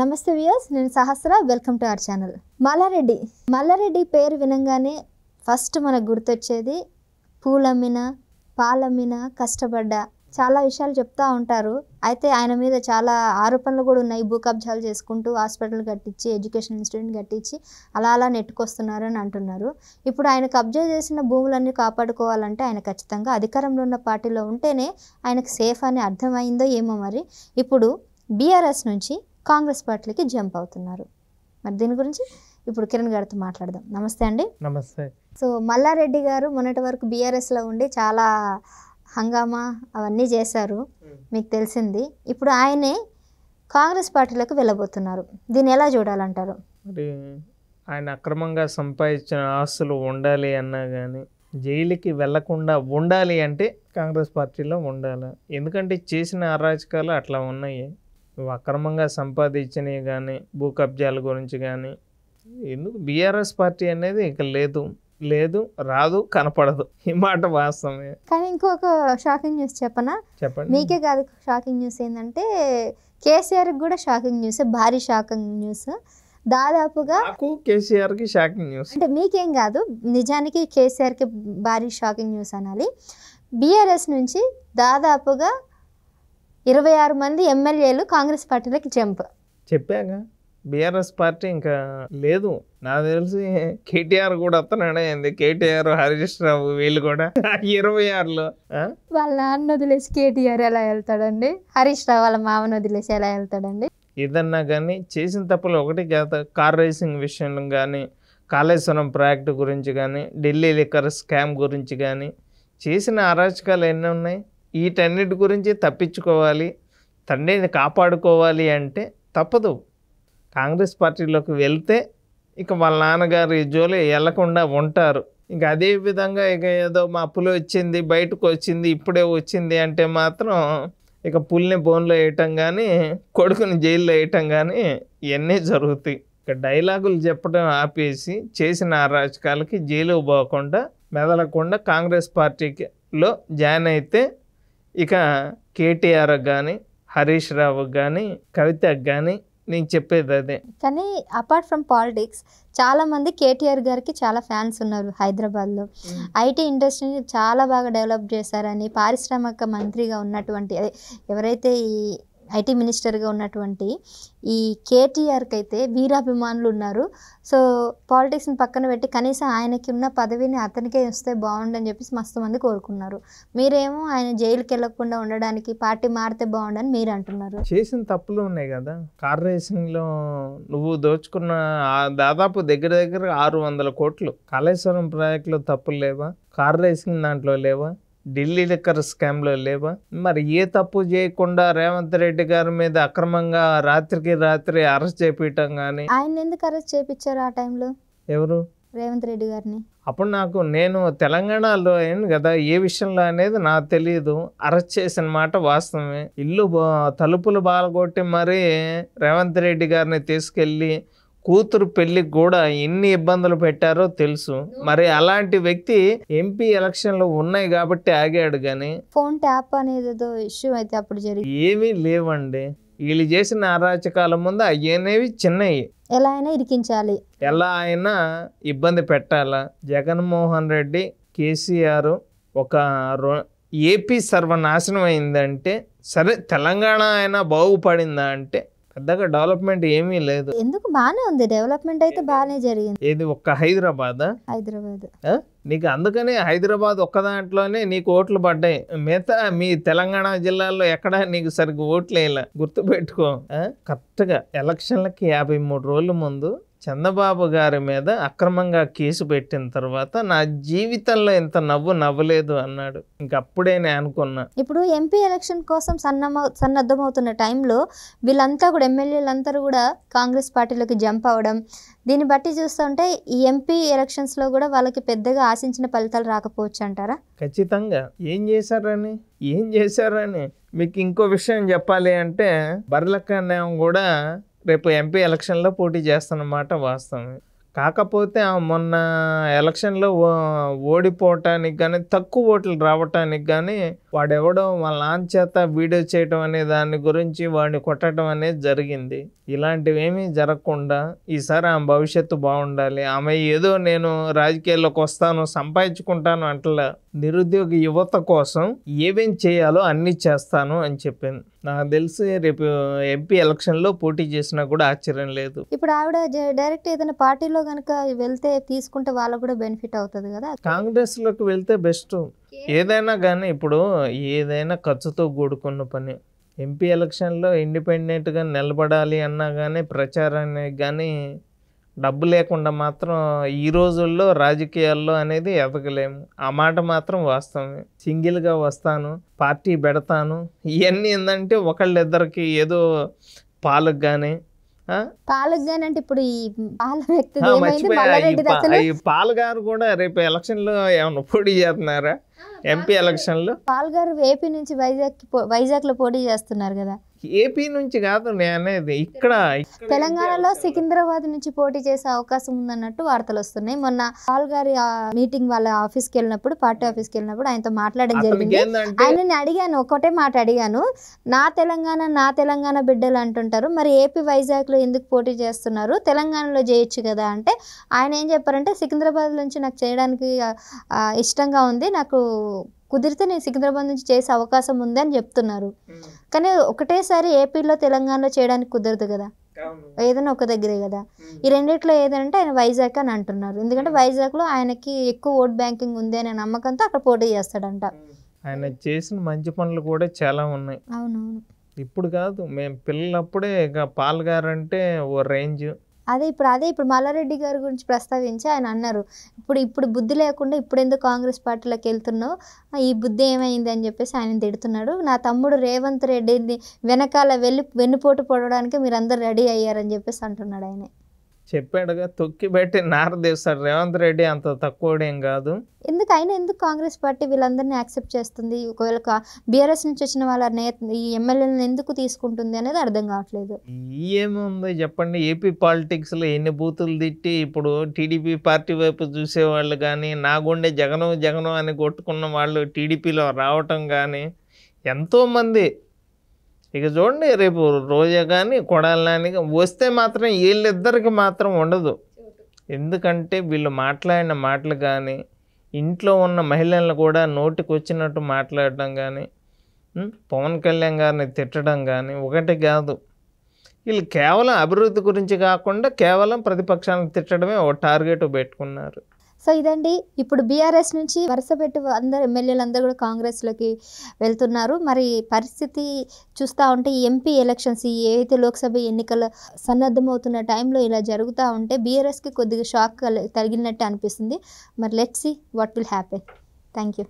నమస్తే వ్యూస్ నేను Sahasra welcome to our channel Mallareddy Mallareddy పేరు వినంగానే ఫస్ట్ మనకు గుర్తొచ్చేది పూలమ్మిన పాలమ్మిన కష్టపడ్డ చాలా విషయాలు చెప్తూ ఉంటారు అయితే ఆయన మీద చాలా ఆరోపణలు కూడా ఉన్నాయి భూ కబ్జాలు చేసుకుంటూ హాస్పిటల్ కట్టించి ఎడ్యుకేషన్ ఇన్స్టిట్యూట్ కట్టించి అలా అలా నెట్టుకొస్తున్నారు అని అంటున్నారు ఇప్పుడు ఆయన కబ్జా చేసిన భూములన్నీ కాపాడుకోవాలంటే ఆయన ఖచ్చితంగా అధికారంలో ఉన్న పార్టీలో ఉంటేనే ఆయనకు సేఫ్ అని అర్థమైందో ఏమో మరి ఇప్పుడు బీఆర్ఎస్ నుంచి కాంగ్రెస్ పార్టీలకి జంప్ అవుతున్నారు మరి దీని గురించి ఇప్పుడు కిరణ్ గారితో మాట్లాడదాం నమస్తే అండి నమస్తే సో మల్లారెడ్డి గారు మొన్నటి వరకు బీఆర్ఎస్లో ఉండి చాలా హంగామా అవన్నీ చేశారు మీకు తెలిసింది ఇప్పుడు ఆయనే కాంగ్రెస్ పార్టీలకు వెళ్ళబోతున్నారు దీన్ని ఎలా చూడాలంటారు మరి ఆయన అక్రమంగా సంపాదించిన ఆస్తులు ఉండాలి అన్నా కానీ జైలుకి వెళ్లకుండా ఉండాలి అంటే కాంగ్రెస్ పార్టీలో ఉండాలి ఎందుకంటే చేసిన అరాచకాలు అట్లా ఉన్నాయి అక్రమంగా సంపాదించినవి కానీ భూ కబ్జాల గురించి కానీ ఎందుకు బీఆర్ఎస్ పార్టీ అనేది ఇక లేదు లేదు రాదు కనపడదు ఈ మాట వాస్తవమే కానీ ఇంకొక షాకింగ్ న్యూస్ చెప్పనా చెప్పండి మీకే కాదు షాకింగ్ న్యూస్ ఏంటంటే కేసీఆర్ కూడా షాకింగ్ న్యూస్ భారీ షాకింగ్ న్యూస్ దాదాపుగా కేసీఆర్ కి షాకింగ్ న్యూస్ అంటే మీకేం కాదు నిజానికి కేసీఆర్ కి భారీ షాకింగ్ న్యూస్ అనాలి బీఆర్ఎస్ నుంచి దాదాపుగా ఇరవై ఆరు మంది ఎమ్మెల్యేలు కాంగ్రెస్ పార్టీలకి జంప్ చెప్పాక బీఆర్ఎస్ పార్టీ ఇంకా లేదు నాకు తెలిసి కేటీఆర్ కూడా వస్తున్నాడైంది కేటీఆర్ హరీష్ రావు వీళ్ళు కూడా ఇరవై ఆరులో వాళ్ళ నాన్న వదిలేసి కేటీఆర్ ఎలా వెళ్తాడండి హరీష్ రావు వాళ్ళ మామను వదిలేసి ఎలా వెళ్తాడండి ఏదన్నా కానీ చేసిన తప్పులు ఒకటి కాదు కార్ రేసింగ్ విషయం కానీ కాళేశ్వరం ప్రాజెక్టు గురించి కానీ ఢిల్లీ లిక్కర్ స్కామ్ గురించి కానీ చేసిన అరాచకాలు ఎన్ని ఉన్నాయి వీటన్నిటి గురించి తప్పించుకోవాలి తండ్రిని కాపాడుకోవాలి అంటే తప్పదు కాంగ్రెస్ పార్టీలోకి వెళ్తే ఇక వాళ్ళ నాన్నగారు ఈ జోలి వెళ్లకుండా ఉంటారు ఇంక అదే విధంగా ఇక ఏదో మా పులి వచ్చింది బయటకు వచ్చింది ఇప్పుడే వచ్చింది అంటే మాత్రం ఇక పుల్ని బోన్లో వేయటం కానీ కొడుకుని జైల్లో వేయటం కానీ ఇవన్నీ జరుగుతాయి ఇక డైలాగులు చెప్పడం ఆపేసి చేసిన అరాచకాలకి జైలు పోకుండా మెదలకుండా కాంగ్రెస్ పార్టీలో జాయిన్ అయితే ఇక కేటీఆర్ కానీ హరీష్ రావు కానీ కవిత కానీ నేను చెప్పేది అదే కానీ అపార్ట్ ఫ్రమ్ పాలిటిక్స్ చాలా మంది కేటీఆర్ గారికి చాలా ఫ్యాన్స్ ఉన్నారు హైదరాబాద్లో ఐటీ ఇండస్ట్రీని చాలా బాగా డెవలప్ చేశారని పారిశ్రామిక మంత్రిగా ఉన్నటువంటి అదే ఎవరైతే ఈ ఐటీ మినిస్టర్గా ఉన్నటువంటి ఈ కేటీఆర్కి అయితే వీరాభిమానులు ఉన్నారు సో పాలిటిక్స్ని పక్కన పెట్టి కనీసం ఆయనకి ఉన్న పదవిని అతనికే ఇస్తే బాగుండని చెప్పేసి మస్తు మంది కోరుకున్నారు మీరేమో ఆయన జైలుకి వెళ్ళకుండా ఉండడానికి పార్టీ మారితే బాగుండని మీరు అంటున్నారు చేసిన తప్పులు ఉన్నాయి కదా కార్ రేసింగ్లో నువ్వు దోచుకున్న దాదాపు దగ్గర దగ్గర ఆరు వందల కోట్లు కాళేశ్వరం ప్రాజెక్టులో తప్పులు లేవా కార్ రేసింగ్ దాంట్లో లేవా ఢిల్లీ లిక్కర్ స్కామ్లో లేవా మరి ఏ తప్పు చేయకుండా రేవంత్ రెడ్డి గారి మీద అక్రమంగా రాత్రికి రాత్రి అరెస్ట్ చేపించడం కానీ ఆయన ఎందుకు అరెస్ట్ చేపించారు ఆ టైంలో ఎవరు రేవంత్ రెడ్డి గారిని అప్పుడు నాకు నేను తెలంగాణలో అయింది కదా ఏ విషయంలో అనేది నాకు తెలియదు అరెస్ట్ చేసిన మాట వాస్తవమే ఇల్లు తలుపులు బాలగొట్టి మరీ రేవంత్ రెడ్డి గారిని తీసుకెళ్ళి కూతురు పెళ్లికి కూడా ఎన్ని ఇబ్బందులు పెట్టారో తెలుసు మరి అలాంటి వ్యక్తి ఎంపీ ఎలక్షన్లు ఉన్నాయి కాబట్టి ఆగాడు కానీ ఫోన్ ట్యాప్ అనేది ఇష్యూ అయితే అప్పుడు జరిగింది ఏమీ లేవండి వీళ్ళు చేసిన అరాచకాల ముందు అయ్యనేవి చిన్నవి ఎలా అయినా ఇరికించాలి ఎలా అయినా ఇబ్బంది పెట్టాలా జగన్మోహన్ రెడ్డి కేసీఆర్ ఒక ఏపీ సర్వనాశనం అయిందంటే సరే తెలంగాణ అయినా బాగుపడిందా అంటే పెద్దగా డెవలప్మెంట్ ఏమీ లేదు ఎందుకు బానే ఉంది డెవలప్మెంట్ అయితే బానే జరిగింది ఏది ఒక్క హైదరాబాద్ హైదరాబాద్ నీకు అందుకనే హైదరాబాద్ ఒక్క దాంట్లోనే నీకు ఓట్లు పడ్డాయి మిగతా మీ తెలంగాణ జిల్లాలో ఎక్కడ నీకు సరిగ్గా ఓట్లు వేయలే గుర్తుపెట్టుకో కరెక్ట్గా ఎలక్షన్లకి యాభై మూడు రోజుల ముందు చంద్రబాబు గారి మీద అక్రమంగా కేసు పెట్టిన తర్వాత నా జీవితంలో ఇంత నవ్వు నవ్వలేదు అన్నాడు ఇంకప్పుడే నేను అనుకున్నా ఇప్పుడు ఎంపీ ఎలక్షన్ కోసం సన్నమ సన్నద్ధమవుతున్న టైంలో వీళ్ళంతా కూడా ఎమ్మెల్యేలందరూ కూడా కాంగ్రెస్ పార్టీలోకి జంప్ అవ్వడం దీన్ని బట్టి చూస్తుంటే ఈ ఎంపీ ఎలక్షన్స్లో కూడా వాళ్ళకి పెద్దగా ఆశించిన ఫలితాలు రాకపోవచ్చు అంటారా ఖచ్చితంగా ఏం చేశారని ఏం చేశారని మీకు ఇంకో విషయం చెప్పాలి అంటే బర్లకన్యం కూడా రేపు ఎంపీ ఎలక్షన్లో పోటీ చేస్తానన్నమాట వాస్తవం కాకపోతే మొన్న ఎలక్షన్లో ఓడిపోవటానికి కానీ తక్కువ ఓట్లు రావటానికి కానీ వాడెవడో వాళ్ళ ఆన్ చేత వీడియో చేయటం అనే దాని గురించి వాడిని కొట్టడం అనేది జరిగింది ఇలాంటివి ఏమీ జరగకుండా ఈసారి ఆమె భవిష్యత్తు బాగుండాలి ఆమె ఏదో నేను రాజకీయాల్లోకి వస్తాను సంపాదించుకుంటాను అంటలే నిరుద్యోగ యువత కోసం ఏమేం చేయాలో అన్ని చేస్తాను అని చెప్పింది నాకు తెలిసి రేపు ఎంపీ ఎలక్షన్లో పోటీ చేసినా కూడా ఆశ్చర్యం లేదు ఇప్పుడు ఆవిడ డైరెక్ట్ ఏదైనా పార్టీలో కనుక వెళ్తే తీసుకుంటే వాళ్ళకు కూడా బెనిఫిట్ అవుతుంది కదా కాంగ్రెస్లోకి వెళ్తే బెస్ట్ ఏదైనా కానీ ఇప్పుడు ఏదైనా ఖర్చుతో కూడుకున్న పని ఎంపీ ఎలక్షన్లో ఇండిపెండెంట్గా నిలబడాలి అన్నా కానీ ప్రచారానికి కానీ డబ్బు లేకుండా మాత్రం ఈ రోజుల్లో రాజకీయాల్లో అనేది ఎదగలేము ఆ మాట మాత్రం వాస్తవమే సింగిల్గా వస్తాను పార్టీ పెడతాను ఇవన్నీ ఏంటంటే ఒకళ్ళిద్దరికి ఏదో పాలకు కానీ పాలకు కానీ అంటే ఇప్పుడు ఈ పాల పాలగారు కూడా రేపు లో ఏమైనా పోటీ చేస్తున్నారా ఎంపీ లో పాల్గారు ఏపీ నుంచి వైజాగ్ వైజాగ్లో పోటీ చేస్తున్నారు కదా ఏపీ నుంచి కాదు అనేది ఇక్కడ తెలంగాణలో సికింద్రాబాద్ నుంచి పోటీ చేసే అవకాశం ఉందన్నట్టు వార్తలు వస్తున్నాయి మొన్న పాల్ గారి మీటింగ్ వాళ్ళ ఆఫీస్ కి వెళ్ళినప్పుడు పార్టీ ఆఫీస్ కి వెళ్ళినప్పుడు ఆయనతో మాట్లాడడం జరిగింది ఆయన అడిగాను ఒకటే మాట అడిగాను నా తెలంగాణ నా తెలంగాణ బిడ్డలు అంటుంటారు మరి ఏపీ వైజాగ్ లో ఎందుకు పోటీ చేస్తున్నారు తెలంగాణలో చేయొచ్చు కదా అంటే ఆయన ఏం చెప్పారంటే సికింద్రాబాద్ నుంచి నాకు చేయడానికి ఇష్టంగా ఉంది నాకు కుదిరితే నేను సికింద్రాబాద్ నుంచి చేసే అవకాశం ఉందని చెప్తున్నారు కానీ ఒకటేసారి ఏపీలో తెలంగాణలో చేయడానికి కుదరదు కదా ఏదైనా ఒక దగ్గరే కదా ఈ రెండిట్లో ఏదంటే ఆయన వైజాగ్ అని అంటున్నారు ఎందుకంటే వైజాగ్లో ఆయనకి ఎక్కువ ఓట్ బ్యాంకింగ్ ఉంది అనే నమ్మకంతో అక్కడ పోటీ చేస్తాడంట ఆయన చేసిన మంచి పనులు కూడా చాలా ఉన్నాయి అవునవును ఇప్పుడు కాదు మేము పిల్లలప్పుడే ఇక పాల్గారంటే ఓ రేంజ్ అదే ఇప్పుడు అదే ఇప్పుడు మల్లారెడ్డి గారి గురించి ప్రస్తావించి ఆయన అన్నారు ఇప్పుడు ఇప్పుడు బుద్ధి లేకుండా ఇప్పుడు ఎందుకు కాంగ్రెస్ పార్టీలోకి వెళ్తున్నావు ఈ బుద్ధి ఏమైంది అని చెప్పేసి ఆయన తిడుతున్నాడు నా తమ్ముడు రేవంత్ రెడ్డిని వెనకాల వెళ్ళి వెన్నుపోటు పొడవడానికి మీరందరూ రెడీ అయ్యారని చెప్పేసి అంటున్నాడు ఆయన చెప్పాడుగా తొక్కి నారదేవ్ సార్ రేవంత్ రెడ్డి అంత తక్కువడేం కాదు ఎందుకైనా ఎందుకు కాంగ్రెస్ పార్టీ వీళ్ళందరినీ యాక్సెప్ట్ చేస్తుంది ఒకవేళ బీఆర్ఎస్ నుంచి వచ్చిన వాళ్ళ నేత ఈ ఎమ్మెల్యేలను ఎందుకు తీసుకుంటుంది అనేది అర్థం కావట్లేదు ఏముంది చెప్పండి ఏపీ పాలిటిక్స్లో ఎన్ని బూతులు తిట్టి ఇప్పుడు టీడీపీ పార్టీ వైపు చూసేవాళ్ళు కానీ నా గుండె జగనం జగనం అని కొట్టుకున్న వాళ్ళు టీడీపీలో రావటం కానీ ఎంతోమంది ఇక చూడండి రేపు రోజా కానీ కొడాలని వస్తే మాత్రం వీళ్ళిద్దరికి మాత్రం ఉండదు ఎందుకంటే వీళ్ళు మాట్లాడిన మాటలు కానీ ఇంట్లో ఉన్న మహిళలను కూడా నోటికి వచ్చినట్టు మాట్లాడడం కానీ పవన్ కళ్యాణ్ గారిని తిట్టడం కానీ ఒకటి కాదు వీళ్ళు కేవలం అభివృద్ధి గురించి కాకుండా కేవలం ప్రతిపక్షాలను తిట్టడమే ఒక టార్గెట్ పెట్టుకున్నారు సో ఇదండి ఇప్పుడు బీఆర్ఎస్ నుంచి వరుస పెట్టి అందరు ఎమ్మెల్యేలందరూ కూడా కాంగ్రెస్లోకి వెళ్తున్నారు మరి పరిస్థితి చూస్తూ ఉంటే ఎంపీ ఎలక్షన్స్ ఏవైతే లోక్సభ ఎన్నికలు సన్నద్ధమవుతున్న టైంలో ఇలా జరుగుతూ ఉంటే బీఆర్ఎస్కి కొద్దిగా షాక్ తగిలినట్టు అనిపిస్తుంది మరి let's see what will happy thank you